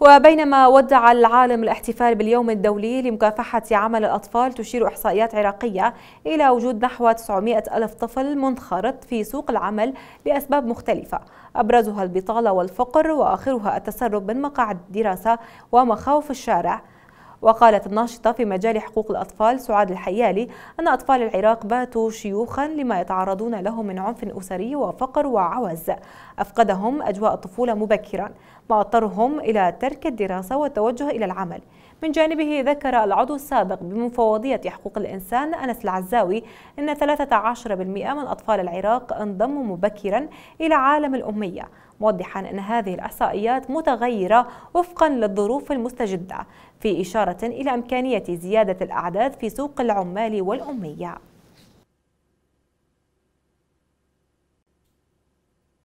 وبينما ودع العالم الاحتفال باليوم الدولي لمكافحة عمل الأطفال تشير إحصائيات عراقية إلى وجود نحو 900 ألف طفل منخرط في سوق العمل لأسباب مختلفة أبرزها البطالة والفقر وآخرها التسرب من مقاعد الدراسة ومخاوف الشارع وقالت الناشطة في مجال حقوق الأطفال سعاد الحيالي أن أطفال العراق باتوا شيوخا لما يتعرضون له من عنف أسري وفقر وعوز أفقدهم أجواء الطفولة مبكرا ما أضطرهم إلى ترك الدراسة والتوجه إلى العمل من جانبه ذكر العضو السابق بمفوضية حقوق الإنسان أنس العزاوي أن 13% من أطفال العراق انضموا مبكرا إلى عالم الأمية موضحا أن هذه الإحصائيات متغيرة وفقا للظروف المستجدة في إشارة إلى إمكانية زيادة الأعداد في سوق العمال والأمية